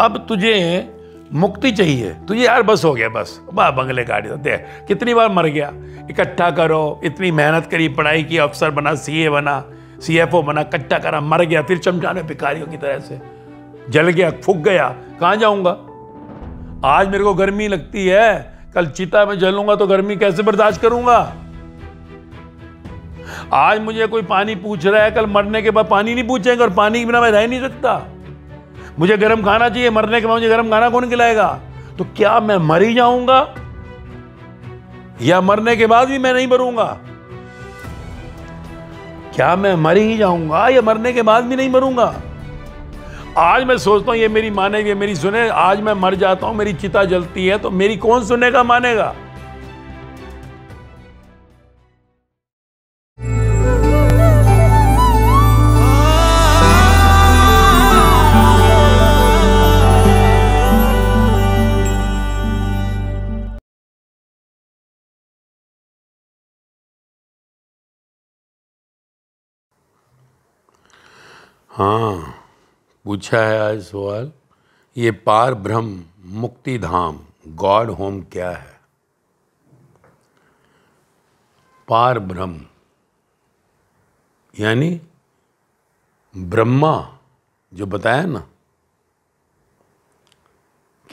अब तुझे मुक्ति चाहिए तुझे यार बस हो गया बस वाह बंगले गाड़ी तो दे कितनी बार मर गया इकट्ठा करो इतनी मेहनत करी पढ़ाई की अफसर बना सीए बना सीएफओ बना इकट्ठा करा मर गया फिर चमचाने भिखारियों की तरह से जल गया फूक गया कहाँ जाऊँगा आज मेरे को गर्मी लगती है कल चिता में जलूंगा तो गर्मी कैसे बर्दाश्त करूंगा आज मुझे कोई पानी पूछ रहा है कल मरने के बाद पानी नहीं पूछेंगे और पानी के बिना मैं रह नहीं सकता मुझे गर्म खाना चाहिए मरने के बाद मुझे गर्म खाना कौन खिलाएगा तो क्या मैं मर ही जाऊंगा या मरने के बाद भी मैं नहीं मरूंगा क्या मैं मर ही जाऊंगा या मरने के बाद भी नहीं मरूंगा आज मैं सोचता हूं ये मेरी माने ये मेरी सुने आज मैं मर जाता हूं मेरी चिता जलती है तो मेरी कौन सुनेगा मानेगा हाँ पूछा है आज सवाल ये पार ब्रह्म मुक्ति धाम गॉड होम क्या है पार ब्रह्म यानी ब्रह्मा जो बताया ना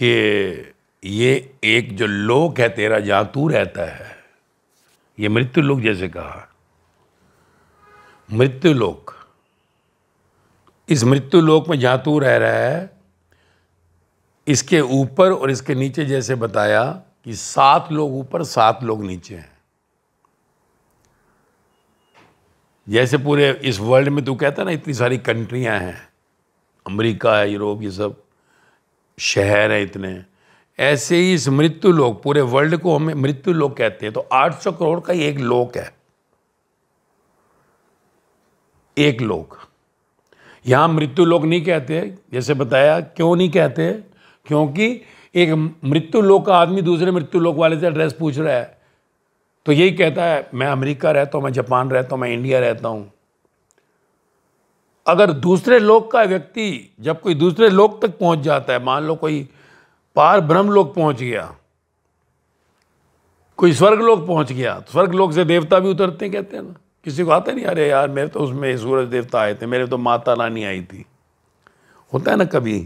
कि ये एक जो लोक है तेरा जहाँ तू रहता है ये मृत्यु लोक जैसे कहा मृत्यु लोक इस मृत्यु लोक में जहाँ तू रह रहा है इसके ऊपर और इसके नीचे जैसे बताया कि सात लोग ऊपर सात लोग नीचे हैं जैसे पूरे इस वर्ल्ड में तू कहता ना इतनी सारी कंट्रियां हैं अमेरिका है यूरोप ये सब शहर हैं इतने ऐसे ही इस मृत्यु लोक पूरे वर्ल्ड को हमें मृत्यु लोक कहते हैं तो 800 करोड़ का एक लोक है एक लोक यहाँ मृत्यु लोक नहीं कहते जैसे बताया क्यों नहीं कहते क्योंकि एक मृत्यु लोक का आदमी दूसरे मृत्यु लोक वाले से एड्रेस पूछ रहा है तो यही कहता है मैं अमेरिका रहता हूँ मैं जापान रहता हूँ मैं इंडिया रहता हूँ अगर दूसरे लोक का व्यक्ति जब कोई दूसरे लोक तक पहुँच जाता है मान लो कोई पार ब्रह्म लोक पहुँच गया कोई स्वर्ग लोक पहुँच गया तो स्वर्ग लोक से देवता भी उतरते हैं कहते हैं ना किसी को आता नहीं अरे यार मेरे तो उसमें सूरज देवता आए थे मेरे तो माता रानी आई थी होता है ना कभी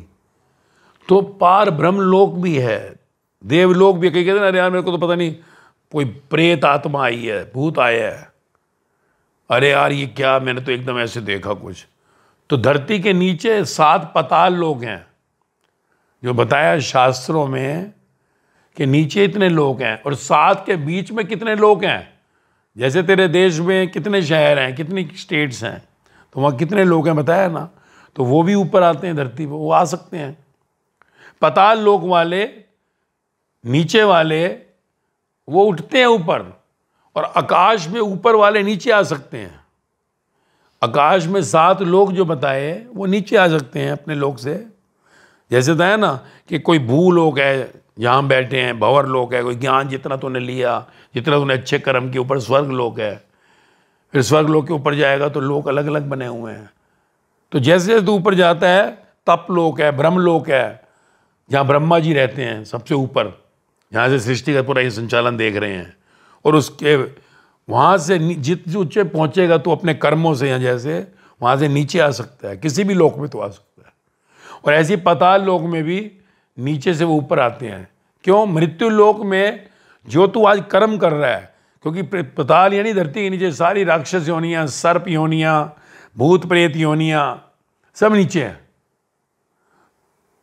तो पार ब्रह्म लोक भी है देवलोक भी कहीं कहते ना अरे यार मेरे को तो पता नहीं कोई प्रेत आत्मा आई है भूत आया है अरे यार ये क्या मैंने तो एकदम ऐसे देखा कुछ तो धरती के नीचे सात पताल लोग हैं जो बताया शास्त्रों में कि नीचे इतने लोग हैं और सात के बीच में कितने लोग हैं जैसे तेरे देश में कितने शहर हैं कितनी स्टेट्स हैं तो वहाँ कितने लोग हैं बताया ना तो वो भी ऊपर आते हैं धरती पर वो आ सकते हैं पताल लोक वाले नीचे वाले वो उठते हैं ऊपर और आकाश में ऊपर वाले नीचे आ सकते हैं आकाश में सात लोग जो बताए वो नीचे आ सकते हैं अपने लोग से जैसे तो है ना कि कोई भू लोग है यहाँ बैठे हैं भंवर लोग है कोई ज्ञान जितना तूने लिया जितना तुमने अच्छे कर्म के ऊपर स्वर्ग लोक है फिर स्वर्ग लोक के ऊपर जाएगा तो लोक अलग अलग बने हुए हैं तो जैसे जैसे तू ऊपर जाता है तप लोक है ब्रह्म लोक है जहाँ ब्रह्मा जी रहते हैं सबसे ऊपर यहाँ से सृष्टि का पूरा ये संचालन देख रहे हैं और उसके वहाँ से जित ऊँचे पहुँचेगा तो अपने कर्मों से या जैसे वहाँ से नीचे आ सकता है किसी भी लोक में तो आ सकता है और ऐसी पताल लोक में भी नीचे से वो ऊपर आते हैं क्यों मृत्यु लोक में जो तू आज कर्म कर रहा है क्योंकि पताल यानी धरती के नीचे सारी राक्षस योनियाँ सर्प योनियाँ भूत प्रेत योनियाँ सब नीचे हैं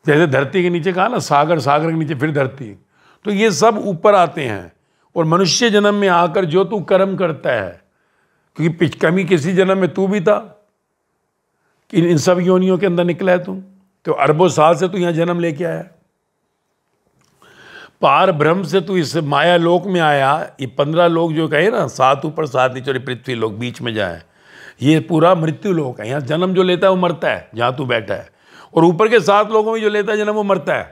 जैसे धरती के नीचे कहा ना सागर सागर के नीचे फिर धरती तो ये सब ऊपर आते हैं और मनुष्य जन्म में आकर जो तू कर्म करता है क्योंकि कमी किसी जन्म में तू भी था कि इन सब योनियों के अंदर निकला है तू तो अरबों साल से तू यहाँ जन्म लेके आया पार ब्रह्म से तू इस माया लोक में आया ये पंद्रह लोग जो कहे ना सात ऊपर सात नीचे पृथ्वी लोग बीच में जाए ये पूरा मृत्यु लोक है यहाँ जन्म जो लेता है वो मरता है जहाँ तू बैठा है और ऊपर के सात लोगों में जो लेता है जन्म वो मरता है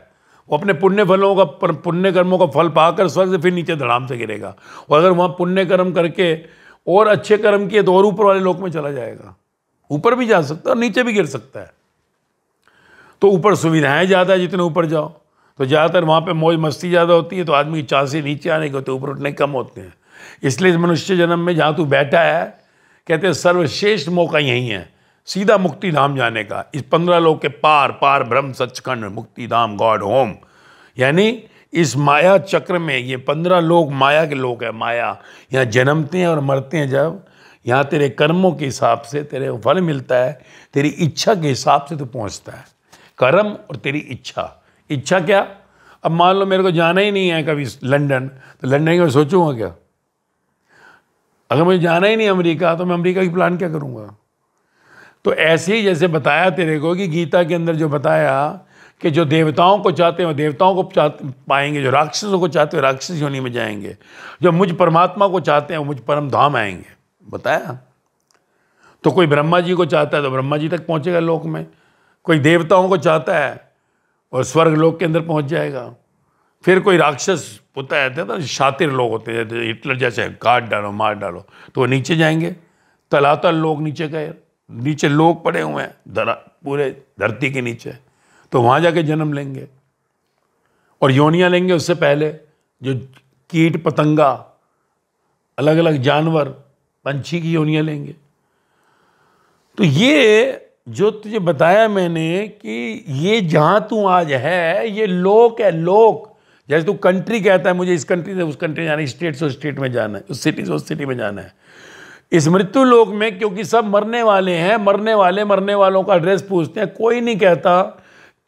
वो अपने पुण्य फलों का पुण्य कर्मों का फल पाकर स्वर्ग से फिर नीचे धड़ाम से गिरेगा और अगर वहाँ पुण्य कर्म करके और अच्छे कर्म किए तो और ऊपर वाले लोक में चला जाएगा ऊपर भी जा सकता है और नीचे भी गिर सकता है तो ऊपर सुविधाएं ज़्यादा जितने ऊपर जाओ तो ज़्यादातर वहाँ पे मौज मस्ती ज़्यादा होती है तो आदमी की चांसेस नीचे आने के होते तो ऊपर उठने कम होते हैं इसलिए इस मनुष्य जन्म में जहाँ तू बैठा है कहते हैं सर्वश्रेष्ठ मौका यही है सीधा मुक्ति धाम जाने का इस पंद्रह लोग के पार पार ब्रह्म सचखंड मुक्ति धाम गॉड होम यानी इस माया चक्र में ये पंद्रह लोग माया के लोग हैं माया यहाँ जन्मते हैं और मरते हैं जब यहाँ तेरे कर्मों के हिसाब से तेरे फल मिलता है तेरी इच्छा के हिसाब से तू पहुँचता है कर्म और तेरी इच्छा इच्छा क्या अब मान लो मेरे को जाना ही नहीं है कभी लंदन तो लंदन का सोचूंगा क्या अगर मुझे जाना ही नहीं अमेरिका तो मैं अमेरिका की प्लान क्या करूंगा तो ऐसे ही जैसे बताया तेरे को कि गीता के अंदर जो बताया कि जो देवताओं को चाहते हैं वो देवताओं को चाहते पाएंगे जो राक्षसों को चाहते हैं राक्षस योनि में जाएंगे जो मुझ परमात्मा को चाहते हैं वो मुझ परम धाम आएंगे बताया तो कोई ब्रह्मा जी को चाहता है तो ब्रह्मा जी तक पहुंचेगा लोक में कोई देवताओं को चाहता है और स्वर्ग लोक के अंदर पहुंच जाएगा फिर कोई राक्षस होता रहता है ना तो शातिर लोग होते हैं तो हिटलर जैसे काट डालो मार डालो तो वो नीचे जाएंगे तलातल लोग नीचे गए नीचे लोग पड़े हुए हैं धरा पूरे धरती के नीचे तो वहाँ जाके जन्म लेंगे और योनियाँ लेंगे उससे पहले जो कीट पतंगा अलग अलग जानवर पंछी की योनियाँ लेंगे तो ये जो तुझे बताया मैंने कि ये जहाँ तू आज है ये लोक है लोक जैसे तू कंट्री कहता है मुझे इस कंट्री से उस कंट्री जाना है स्टेट से उस स्टेट में जाना है उस सिटी से उस सिटी में जाना है इस मृत्यु लोक में क्योंकि सब मरने वाले हैं मरने वाले मरने वालों का एड्रेस पूछते हैं कोई नहीं कहता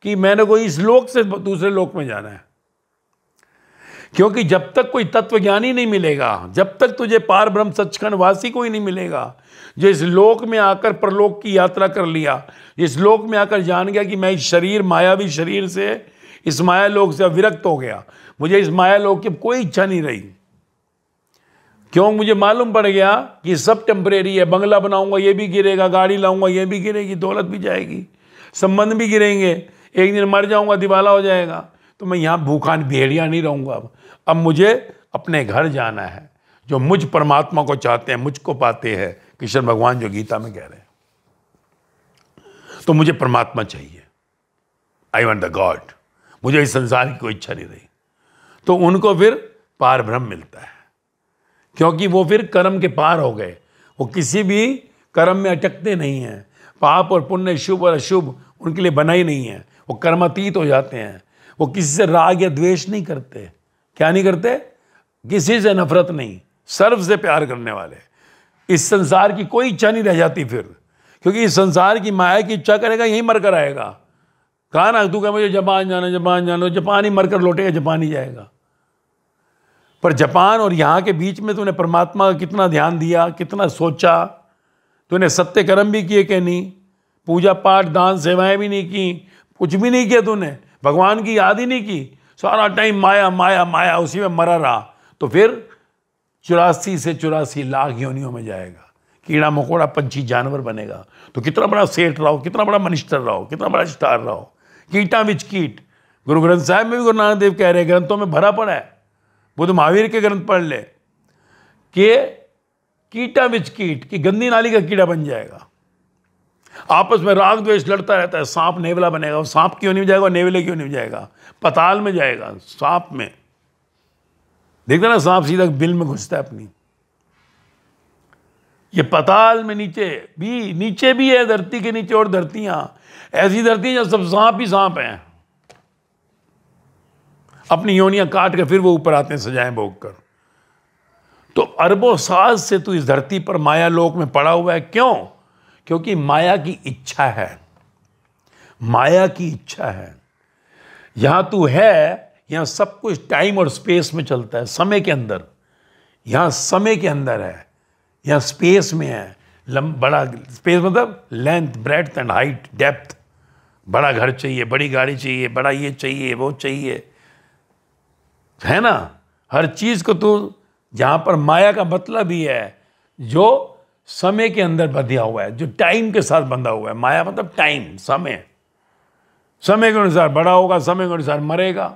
कि मैंने कोई इस लोक से दूसरे लोक में जाना है क्योंकि जब तक कोई तत्व ज्ञानी नहीं मिलेगा जब तक तुझे पार ब्रह्म सचखंड वासी कोई नहीं मिलेगा जो इस लोक में आकर परलोक की यात्रा कर लिया इस लोक में आकर जान गया कि मैं इस शरीर मायावी शरीर से इस माया लोक से अविरक्त हो गया मुझे इस माया लोक की कोई इच्छा नहीं रही क्यों मुझे मालूम पड़ गया कि सब टेम्परेरी है बंगला बनाऊंगा ये भी गिरेगा गाड़ी लाऊंगा ये भी गिरेगी दौलत भी जाएगी संबंध भी गिरेंगे एक दिन मर जाऊंगा दिवाला हो जाएगा तो मैं यहाँ भूखा भेड़िया नहीं रहूँगा अब अब मुझे अपने घर जाना है जो मुझ परमात्मा को चाहते हैं मुझको पाते हैं कृष्ण भगवान जो गीता में कह रहे हैं तो मुझे परमात्मा चाहिए आई वॉन्ट द गॉड मुझे इस संसार की कोई इच्छा नहीं रही तो उनको फिर पार भ्रम मिलता है क्योंकि वो फिर कर्म के पार हो गए वो किसी भी कर्म में अटकते नहीं हैं पाप और पुण्य शुभ और अशुभ उनके लिए बना ही नहीं है वो कर्मातीत हो जाते हैं वो किसी से राग या द्वेष नहीं करते क्या नहीं करते किसी से नफरत नहीं सर्व से प्यार करने वाले इस संसार की कोई इच्छा नहीं रह जाती फिर क्योंकि इस संसार की माया की इच्छा करेगा यहीं मर कर आएगा कहा ना तू क्या मुझे जापान जाना जापान जाना जापान ही मर कर लौटेगा जापान ही जाएगा पर जापान और यहाँ के बीच में तूने परमात्मा का कितना ध्यान दिया कितना सोचा तूने सत्य कर्म भी किए कि नहीं पूजा पाठ दान सेवाएं भी नहीं की कुछ भी नहीं किया तूने भगवान की याद ही नहीं की सारा टाइम माया माया माया उसी में मरा रहा तो फिर चौरासी से चौरासी लाख योनियों में जाएगा कीड़ा मकोड़ा पंछी जानवर बनेगा तो कितना बड़ा सेठ रहो कितना बड़ा मनिस्टर रहो कितना बड़ा स्टार रहो कीटा विच कीट गुरु ग्रंथ साहब में भी गुरु नानक देव कह रहे ग्रंथों में भरा पड़ा है बुद्ध महावीर के ग्रंथ पढ़ ले के कीटा विच कीट की गंदी नाली का कीड़ा बन जाएगा आपस में राग द्वेष लड़ता रहता है सांप नेवला बनेगा सांप क्यों नहीं जाएगा नेवले क्यों नहीं जाएगा पताल में जाएगा सांप में देखते ना सांप सीधा बिल में घुसता है अपनी ये पताल में नीचे भी नीचे भी है धरती के नीचे और धरतियां ऐसी धरती जब सब सांप ही सांप हैं अपनी योनियां काट के फिर वो ऊपर आते हैं सजाएं भोग कर तो अरबों साज से तू इस धरती पर माया लोक में पड़ा हुआ है क्यों क्योंकि माया की इच्छा है माया की इच्छा है यहाँ तू है यहाँ सब कुछ टाइम और स्पेस में चलता है समय के अंदर यहाँ समय के अंदर है यहाँ स्पेस में है लंब बड़ा स्पेस मतलब length breadth and height depth बड़ा घर चाहिए बड़ी गाड़ी चाहिए बड़ा ये चाहिए वो चाहिए है ना हर चीज़ को तू जहाँ पर माया का मतलब ही है जो समय के अंदर बंधा हुआ है जो टाइम के साथ बंधा हुआ है माया मतलब टाइम समय समय के अनुसार बड़ा होगा समय के अनुसार मरेगा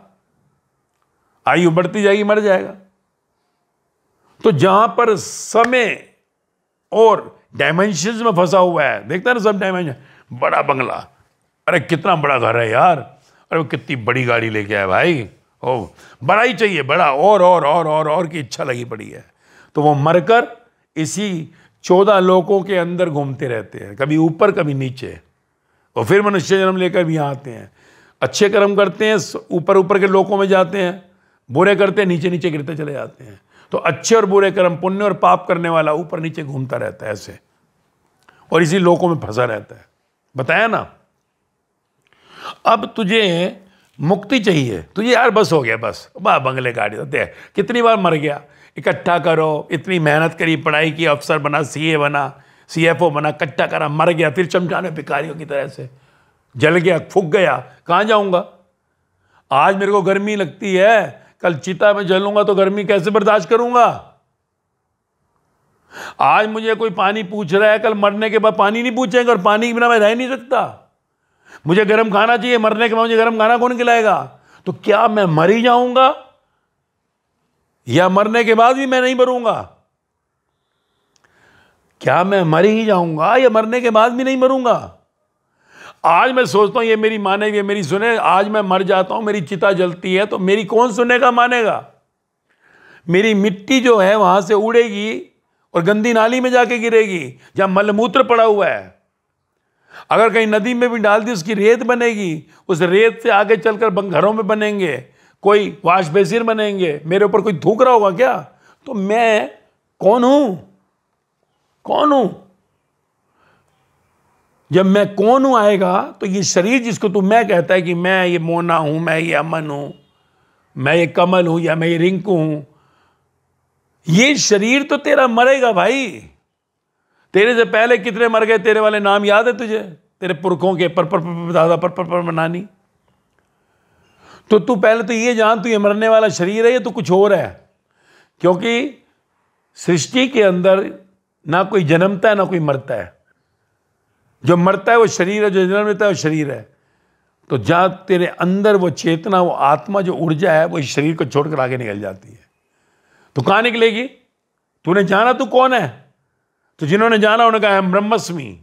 आयु बढ़ती जाएगी मर जाएगा तो जहां पर समय और डायमेंशन में फंसा हुआ है देखता ना सब डायमेंशन बड़ा बंगला अरे कितना बड़ा घर है यार अरे कितनी बड़ी गाड़ी लेके आए भाई ओ बड़ा ही चाहिए बड़ा और और और और और की इच्छा लगी पड़ी है तो वो मरकर इसी चौदह लोकों के अंदर घूमते रहते हैं कभी ऊपर कभी नीचे और फिर मनुष्य जन्म लेकर भी आते हैं अच्छे कर्म करते हैं ऊपर ऊपर के लोकों में जाते हैं बुरे करते हैं नीचे नीचे गिरते चले जाते हैं तो अच्छे और बुरे कर्म पुण्य और पाप करने वाला ऊपर नीचे घूमता रहता है ऐसे और इसी लोकों में फंसा रहता है बताया ना अब तुझे मुक्ति चाहिए तुझे यार बस हो गया बस वाह बंगले गाड़ी देते कितनी बार मर गया इकट्ठा करो इतनी मेहनत करी पढ़ाई की अफसर बना सीए बना सीएफओ बना इकट्ठा करा मर गया फिर चमचाने भिकारियों की तरह से जल गया फूक गया कहाँ जाऊँगा आज मेरे को गर्मी लगती है कल चिता में जलूंगा तो गर्मी कैसे बर्दाश्त करूंगा आज मुझे कोई पानी पूछ रहा है कल मरने के बाद पानी नहीं पूछेंगे और पानी के बिना मैं रह नहीं सकता मुझे गर्म खाना चाहिए मरने के बाद मुझे गर्म खाना कौन खिलाएगा तो क्या मैं मर ही जाऊंगा या मरने के बाद भी मैं नहीं मरूंगा क्या मैं मर ही जाऊंगा या मरने के बाद भी नहीं मरूंगा आज मैं सोचता हूं ये मेरी माने ये मेरी सुने आज मैं मर जाता हूं मेरी चिता जलती है तो मेरी कौन सुनने का मानेगा मेरी मिट्टी जो है वहां से उड़ेगी और गंदी नाली में जाके गिरेगी जहां मलमूत्र पड़ा हुआ है अगर कहीं नदी में भी डाल दी उसकी रेत बनेगी उस रेत से आगे चलकर घरों में बनेंगे कोई वाश बेजीर बनेंगे मेरे ऊपर कोई धूक रहा होगा क्या तो मैं कौन हूं कौन हूं जब मैं कौन हूं आएगा तो ये शरीर जिसको तू मैं कहता है कि मैं ये मोना हूं मैं ये अमन हूं मैं ये कमल हूं या मैं ये रिंकू हूं ये शरीर तो तेरा मरेगा भाई तेरे से पहले कितने मर गए तेरे वाले नाम याद है तुझे तेरे पुरखों के पर पर पर दादा पर पर पर मनानी तो तू पहले तो ये जान तू ये मरने वाला शरीर है या तो कुछ और है क्योंकि सृष्टि के अंदर ना कोई जन्मता है ना कोई मरता है जो मरता है वो शरीर है जो जन्म लेता है वो शरीर है तो जहाँ तेरे अंदर वो चेतना वो आत्मा जो ऊर्जा है वो इस शरीर को छोड़कर आगे निकल जाती है तो कहाँ निकलेगी तूने जाना तू कौन है तो जिन्होंने जाना उन्होंने कहा एम ब्रह्मस्मी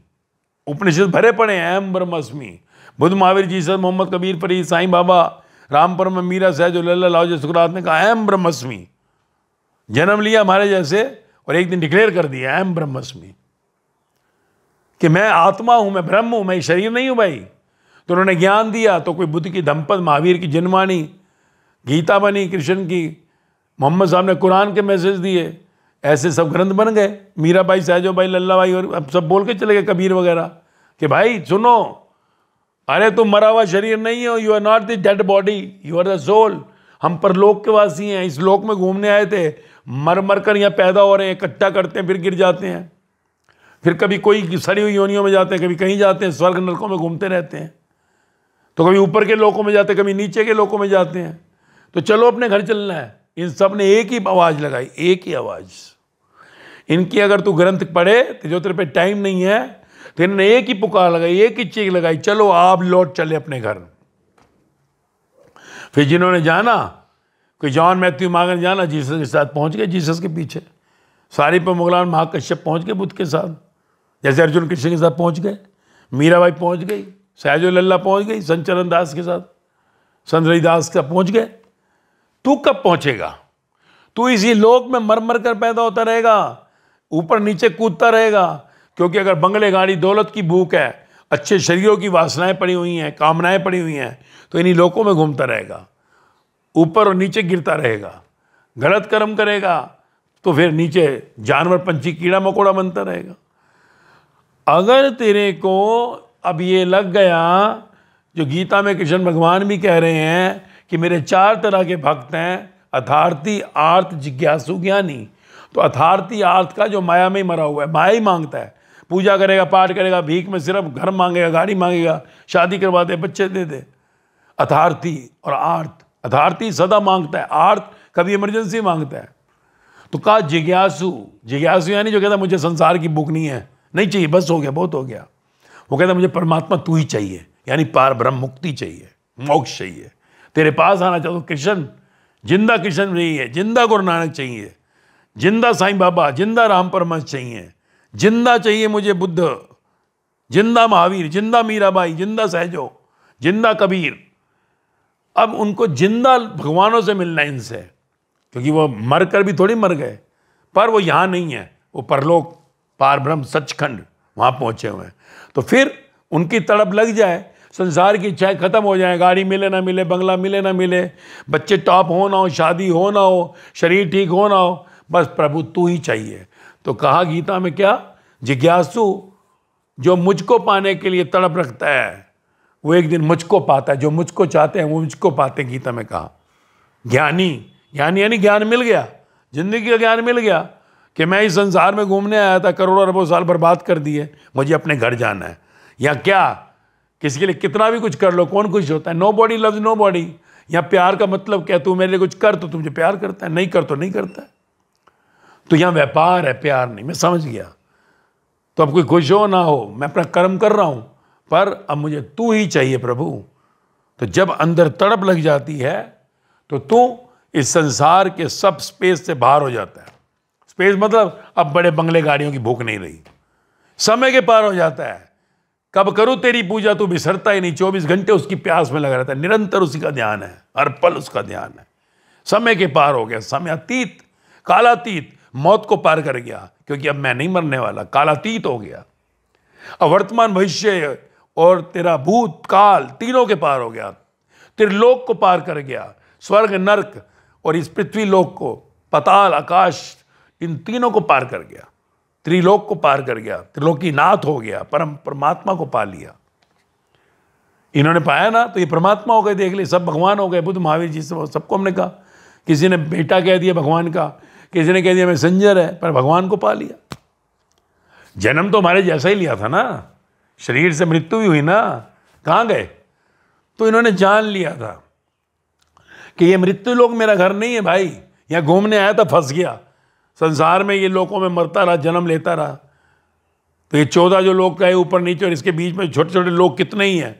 उपनिषद भरे पड़े हैं एम ब्रह्मस्मी बुद्ध महावीर जी सर मोहम्मद कबीर फरीद साईं बाबा रामपुरम में मीरा सैजुल्लाज सुखरात ने कहा एम ब्रह्मस्मी जन्म लिया हमारे जैसे और एक दिन डिक्लेयर कर दिया एम ब्रह्मस्मी कि मैं आत्मा हूं मैं ब्रह्म हूँ मैं शरीर नहीं हूं भाई तो उन्होंने ज्ञान दिया तो कोई बुद्ध की धमपद महावीर की जनवाणी गीता बनी कृष्ण की मोहम्मद साहब ने कुरान के मैसेज दिए ऐसे सब ग्रंथ बन गए मीरा भाई सहजो भाई लल्ला भाई और अब सब बोल के चले गए कबीर वगैरह कि भाई सुनो अरे तुम मरा हुआ शरीर नहीं हो you are not the dead body you are the soul हम परलोक के वासी हैं इस लोक में घूमने आए थे मर मर कर यहाँ पैदा हो रहे हैं इकट्ठा करते हैं फिर गिर जाते हैं फिर कभी कोई सड़ी हुई योनियों में जाते हैं कभी कहीं जाते हैं स्वर्ग नरकों में घूमते रहते हैं तो कभी ऊपर के लोकों में जाते हैं कभी नीचे के लोकों में जाते हैं तो चलो अपने घर चलना है इन सब ने एक ही आवाज़ लगाई एक ही आवाज़ इनकी अगर तू ग्रंथ पढ़े तो जो तेरे पे टाइम नहीं है तो इन्होंने एक ही पुकार लगाई एक ही चीख लगाई चलो आप लौट चले अपने घर फिर जिन्होंने जाना कि जॉन मैथ्यू मागन जाना जीसस के साथ पहुंच गए जीसस के पीछे सारी पर मुगलान महाकश्यप पहुंच गए बुद्ध के साथ जैसे अर्जुन कृष्ण के साथ पहुंच गए मीराबाई पहुंच गई सहजो लल्ला पहुंच गई संचरण दास के साथ संत रविदास के पहुंच गए तू कब पहुंचेगा तू इसी लोक में मर मर कर पैदा होता रहेगा ऊपर नीचे कूदता रहेगा क्योंकि अगर बंगले गाड़ी दौलत की भूख है अच्छे शरीरों की वासनाएं पड़ी हुई हैं कामनाएं पड़ी हुई हैं तो इन्हीं लोगों में घूमता रहेगा ऊपर और नीचे गिरता रहेगा गलत कर्म करेगा तो फिर नीचे जानवर पंछी कीड़ा मकोड़ा बनता रहेगा अगर तेरे को अब ये लग गया जो गीता में कृष्ण भगवान भी कह रहे हैं कि मेरे चार तरह के भक्त हैं अथार्थी आर्थ जिज्ञासु ज्ञानी तो अथार्थी आर्थ का जो माया में ही मरा हुआ है माया ही मांगता है पूजा करेगा पाठ करेगा भीख में सिर्फ घर मांगेगा गाड़ी मांगेगा शादी करवा दे बच्चे दे दे अथार्थी और आर्थ अथार्थी सदा मांगता है आर्थ कभी इमरजेंसी मांगता है तो कहा जिज्ञासु जिज्ञासु यानी जो कहता मुझे संसार की बुक नहीं है नहीं चाहिए बस हो गया बहुत हो गया वो कहता मुझे परमात्मा तू ही चाहिए यानी पार ब्रह्म मुक्ति चाहिए मोक्ष चाहिए तेरे पास आना चाहो कृष्ण जिंदा कृष्ण नहीं है जिंदा गुरु नानक चाहिए जिंदा साईं बाबा जिंदा राम परमस चाहिए जिंदा चाहिए मुझे बुद्ध जिंदा महावीर जिंदा मीराबाई जिंदा सहजो जिंदा कबीर अब उनको जिंदा भगवानों से मिलना इनसे क्योंकि वो मर कर भी थोड़ी मर गए पर वो यहाँ नहीं है वो परलोक पार ब्रह्म सचखंड वहाँ पहुँचे हुए हैं तो फिर उनकी तड़प लग जाए संसार की इच्छाएं ख़त्म हो जाए गाड़ी मिले ना मिले बंगला मिले ना मिले बच्चे टॉप हो ना हो शादी हो ना हो शरीर ठीक हो ना हो बस प्रभु तू ही चाहिए तो कहा गीता में क्या जिज्ञासु जो मुझको पाने के लिए तड़प रखता है वो एक दिन मुझको पाता है जो मुझको चाहते हैं वो मुझको पाते हैं गीता में कहा ज्ञानी ज्ञानी यानी ज्ञान मिल गया जिंदगी का ज्ञान मिल गया कि मैं इस संसार में घूमने आया था करोड़ों अरबों साल बर्बाद कर दिए मुझे अपने घर जाना है या क्या किसी के लिए कितना भी कुछ कर लो कौन खुश होता है nobody loves nobody या प्यार का मतलब क्या तू मेरे लिए कुछ कर तो तुझे प्यार करता है नहीं कर तो नहीं करता है तो यहां व्यापार है प्यार नहीं मैं समझ गया तो अब कोई खुश हो ना हो मैं अपना कर्म कर रहा हूं पर अब मुझे तू ही चाहिए प्रभु तो जब अंदर तड़प लग जाती है तो तू इस संसार के सब स्पेस से बाहर हो जाता है स्पेस मतलब अब बड़े बंगले गाड़ियों की भूख नहीं रही समय के पार हो जाता है कब करूँ तेरी पूजा तू बिसरता ही नहीं चौबीस घंटे उसकी प्यास में लगा रहता है निरंतर उसी का ध्यान है हर पल उसका ध्यान है समय के पार हो गया समय अतीत कालातीत मौत को पार कर गया क्योंकि अब मैं नहीं मरने वाला कालातीत हो गया अब वर्तमान भविष्य और तेरा भूत काल तीनों के पार हो गया त्रिलोक को पार कर गया स्वर्ग नर्क और इस पृथ्वी लोक को पताल आकाश इन तीनों को पार कर गया त्रिलोक को पार कर गया त्रिलोकी नाथ हो गया परम परमात्मा को पा लिया इन्होंने पाया ना तो ये परमात्मा हो गए देख लिए सब भगवान हो गए बुद्ध महावीर जी से सबको हमने कहा किसी ने बेटा कह दिया भगवान का किसी ने कह दिया मैसेंजर संजर है पर भगवान को पा लिया जन्म तो हमारे जैसा ही लिया था ना शरीर से मृत्यु भी हुई ना कहाँ गए तो इन्होंने जान लिया था कि ये मृत्यु लोग मेरा घर नहीं है भाई यहाँ घूमने आया था फंस गया संसार में ये लोगों में मरता रहा जन्म लेता रहा तो ये चौदह जो लोग गए ऊपर नीचे और इसके बीच में छोटे छोटे लोग कितने ही हैं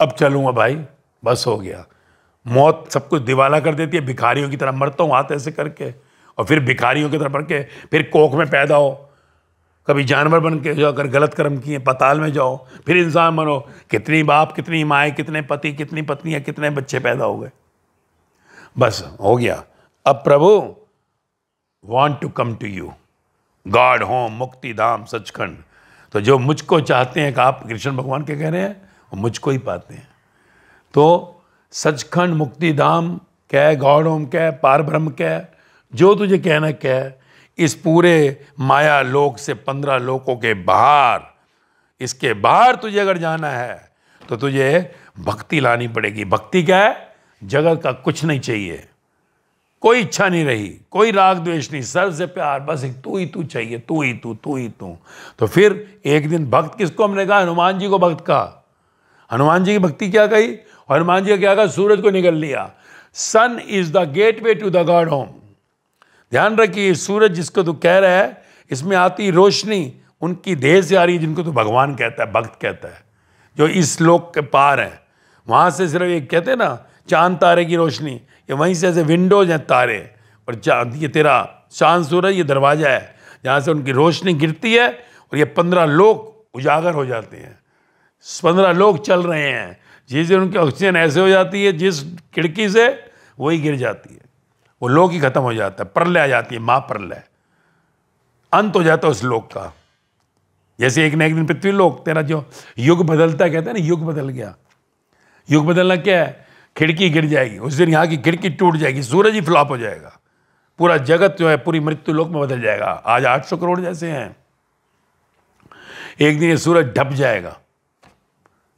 अब चलूँगा भाई बस हो गया मौत सब कुछ दिवाला कर देती है भिखारियों की तरह मरता हूँ हाथ ऐसे करके और फिर भिखारियों की तरफ बन के फिर कोख में पैदा हो कभी जानवर बन के जो अगर गलत कर्म किए पताल में जाओ फिर इंसान बनो कितनी बाप कितनी माए कितने पति कितनी पत्नियाँ कितने बच्चे पैदा हो गए बस हो गया अब प्रभु want to come to you God home मुक्ति धाम सचखंड तो जो मुझको चाहते हैं कि आप कृष्ण भगवान के कह रहे हैं वो मुझको ही पाते हैं तो सचखंड मुक्ति धाम क्या है गॉड होम क्या है पार ब्रह्म क्या है जो तुझे कहना कह इस पूरे माया लोक से पंद्रह लोकों के बाहर इसके बाहर तुझे अगर जाना है तो तुझे भक्ति लानी पड़ेगी भक्ति क्या है जगत का कुछ नहीं चाहिए कोई इच्छा नहीं रही कोई राग द्वेष नहीं सर से प्यार बस एक तू ही तू चाहिए तू ही तू तू ही तू तो फिर एक दिन भक्त किसको हमने कहा हनुमान जी को भक्त कहा हनुमान जी की भक्ति क्या कही हनुमान जी का क्या कहा सूरज को निकल लिया sun is the gateway to the God home ध्यान रखिए सूरज जिसको तो कह रहा है इसमें आती रोशनी उनकी देह से आ रही है जिनको तो भगवान कहता है भक्त कहता है जो इस लोक के पार है वहाँ से सिर्फ ये कहते हैं ना चांद तारे की रोशनी ये वहीं से ऐसे विंडोज हैं तारे और चांद ये तेरा चांद सूरज ये दरवाज़ा है जहाँ से उनकी रोशनी गिरती है और ये पंद्रह लोग उजागर हो जाते हैं पंद्रह लोग चल रहे हैं जिस दिन उनकी ऑक्सीजन ऐसे हो जाती है जिस खिड़की से वही गिर जाती है वो लोक ही खत्म हो जाता है प्रलय आ जाती है मां प्रलय अंत हो जाता है उस लोक का जैसे एक ना एक दिन पृथ्वी लोक तेरा जो युग बदलता कहते हैं ना युग बदल गया युग बदलना क्या है खिड़की गिर जाएगी उस दिन यहाँ की खिड़की टूट जाएगी सूरज ही फ्लॉप हो जाएगा पूरा जगत जो है पूरी मृत्यु लोक में बदल जाएगा आज 800 करोड़ जैसे हैं एक दिन ये सूरज ढप जाएगा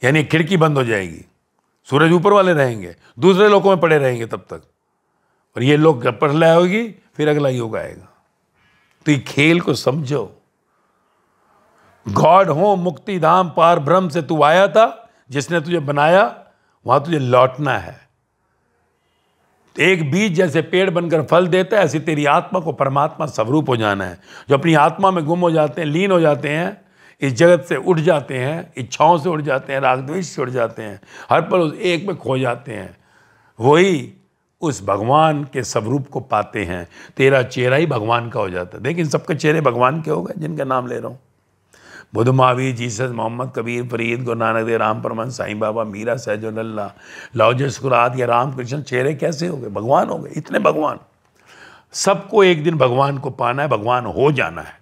यानी खिड़की बंद हो जाएगी सूरज ऊपर वाले रहेंगे दूसरे लोगों में पड़े रहेंगे तब तक और ये लोग गपट होगी फिर अगला योग आएगा तो ये खेल को समझो गॉड हो मुक्ति धाम पार ब्रह्म से तू आया था जिसने तुझे बनाया वहां तुझे लौटना है एक बीज जैसे पेड़ बनकर फल देता है ऐसी तेरी आत्मा को परमात्मा स्वरूप हो जाना है जो अपनी आत्मा में गुम हो जाते हैं लीन हो जाते हैं इस जगत से उठ जाते हैं इच्छाओं से उठ जाते हैं रागद्वेष से उठ जाते हैं हर पल उस एक में खो जाते हैं वही उस भगवान के स्वरूप को पाते हैं तेरा चेहरा ही भगवान का हो जाता है देखिए इन सबके चेहरे भगवान के हो गए जिनका नाम ले रहा हूँ बुध महावीर जीसस मोहम्मद कबीर फरीद गुरु नानक देव राम परमन साईं बाबा मीरा सहजोल्ला लॉज स्कुरात या राम कृष्ण चेहरे कैसे हो गए भगवान हो गए इतने भगवान सबको एक दिन भगवान को पाना है भगवान हो जाना है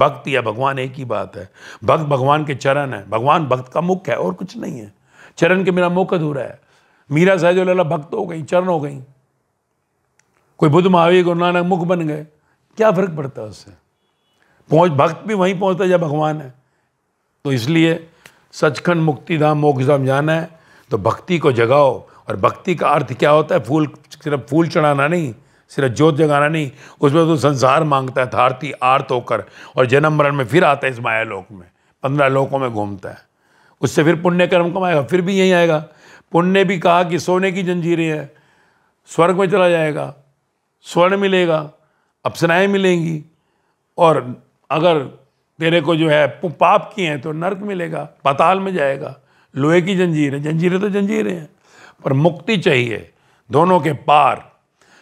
भक्त या भगवान एक ही बात है भक्त भगवान के चरण है भगवान भक्त का मुख है और कुछ नहीं है चरण के मेरा मुख अधूरा है मीरा सहजोला भक्त हो गई चरण हो गई कोई बुद्ध महावीर गुरु नानक मुख बन गए क्या फर्क पड़ता है उससे पहुंच भक्त भी वहीं पहुंचता है जब भगवान है तो इसलिए सचखंड मुक्ति धाम मोक्ष धाम जाना है तो भक्ति को जगाओ और भक्ति का अर्थ क्या होता है फूल सिर्फ फूल चढ़ाना नहीं सिर्फ जोत जगाना नहीं उसमें तो संसार मांगता है थारती आर्त होकर और जन्म मरण में फिर आता है इस माया लोक में पंद्रह लोकों में घूमता है उससे फिर पुण्य कर्म कमाएगा फिर भी यहीं आएगा पुण्य ने भी कहा कि सोने की जंजीरें हैं स्वर्ग में चला जाएगा स्वर्ण मिलेगा अप्सनाएँ मिलेंगी और अगर तेरे को जो है पाप किए हैं तो नर्क मिलेगा पाताल में जाएगा लोहे की जंजीरें जंजीरें तो जंजीरें हैं पर मुक्ति चाहिए दोनों के पार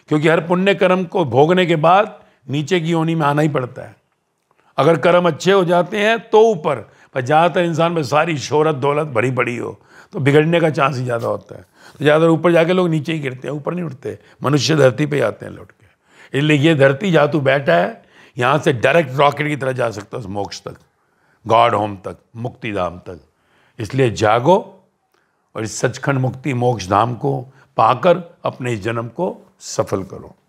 क्योंकि हर पुण्य कर्म को भोगने के बाद नीचे की ओनी में आना ही पड़ता है अगर कर्म अच्छे हो जाते हैं तो ऊपर पर ज़्यादातर इंसान में सारी शोहरत दौलत भरी पड़ी हो तो बिगड़ने का चांस ही ज़्यादा होता है तो ज़्यादातर ऊपर जाके लोग नीचे ही गिरते हैं ऊपर नहीं उठते मनुष्य धरती पर ही आते हैं लौट के इसलिए ये धरती जहाँ तू बैठा है यहाँ से डायरेक्ट रॉकेट की तरह जा सकता है मोक्ष तक गॉड होम तक मुक्ति धाम तक इसलिए जागो और इस सचखंड मुक्ति मोक्ष धाम को पाकर अपने जन्म को सफल करो